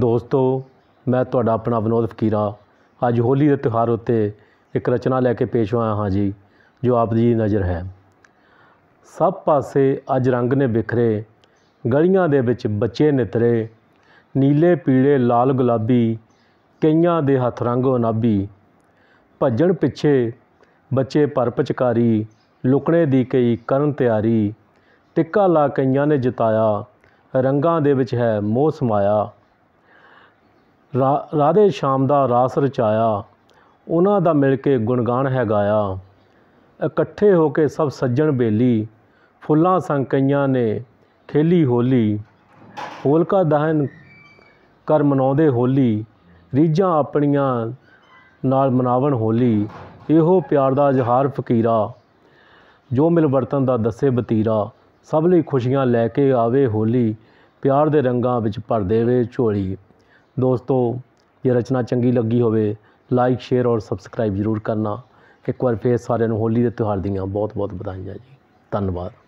ਦੋਸਤੋ ਮੈਂ ਤੁਹਾਡਾ ਆਪਣਾ ਵਿਨੋਦ ਫਕੀਰਾ ਅੱਜ ਹੋਲੀ ਦੇ ਤਿਹਾਰ ਉੱਤੇ ਇੱਕ ਰਚਨਾ ਲੈ ਕੇ ਪੇਸ਼ ਹੋਇਆ ਹਾਂ ਜੀ ਜੋ ਆਪ ਦੀ ਨਜ਼ਰ ਹੈ ਸਭ ਪਾਸੇ ਅੱਜ ਰੰਗ ਨੇ ਬਿਖਰੇ ਗਲੀਆਂ ਦੇ ਵਿੱਚ ਬੱਚੇ ਨਿਤਰੇ ਨੀਲੇ ਪੀਲੇ ਲਾਲ ਗੁਲਾਬੀ ਕਈਆਂ ਦੇ ਹੱਥ ਰੰਗ ਉਨਾਬੀ ਭੱਜਣ ਪਿੱਛੇ ਬੱਚੇ ਪਰਪਚਕਾਰੀ ਲੁਕਣੇ ਦੀ ਕਈ ਕਰਨ ਤਿਆਰੀ ਟਿੱਕਾ ਲਾ ਕਈਆਂ ਨੇ ਜਿਤਾਇਆ ਰੰਗਾਂ ਦੇ ਵਿੱਚ ਹੈ ਮੋਹ ਸਮਾਇਆ ਰਾਧੇ ਸ਼ਾਮ ਦਾ ਰਾਸ ਰਚਾਇਆ ਉਹਨਾਂ ਦਾ ਮਿਲ ਕੇ ਗੁਣਗਾਨ ਹੈ ਗਾਇਆ ਇਕੱਠੇ ਹੋ ਕੇ ਸਭ ਸੱਜਣ ਬੇਲੀ ਫੁੱਲਾਂ ਸੰਗ ਕਈਆਂ ਨੇ ਖੇਲੀ ਹੋਲੀ ਹੋਲਕਾ ਦਹਨ ਕਰ ਮਨਾਉਂਦੇ ਹੋਲੀ ਰੀਝਾਂ ਆਪਣੀਆਂ ਨਾਲ ਮਨਾਵਣ ਹੋਲੀ ਇਹੋ ਪਿਆਰ ਦਾ ਜਹਾਰ ਫਕੀਰਾ ਜੋ ਮਿਲ ਵਰਤਨ ਦਾ ਦੱਸੇ ਬਤੀਰਾ ਸਭ ਲਈ ਖੁਸ਼ੀਆਂ ਲੈ ਕੇ ਆਵੇ ਹੋਲੀ ਪਿਆਰ ਦੇ ਰੰਗਾਂ ਵਿੱਚ ਭਰ ਦੇਵੇ ਝੋਲੀ ਦੋਸਤੋ ਇਹ ਰਚਨਾ ਚੰਗੀ ਲੱਗੀ ਹੋਵੇ ਲਾਈਕ ਸ਼ੇਅਰ ਔਰ ਸਬਸਕ੍ਰਾਈਬ ਜ਼ਰੂਰ ਕਰਨਾ ਇੱਕ ਵਾਰ ਫੇਰ ਸਾਰਿਆਂ ਨੂੰ ਹੋਲੀ ਦੇ ਤਿਉਹਾਰ ਦੀਆਂ ਬਹੁਤ ਬਹੁਤ ਵਧਾਈਆਂ ਜੀ ਧੰਨਵਾਦ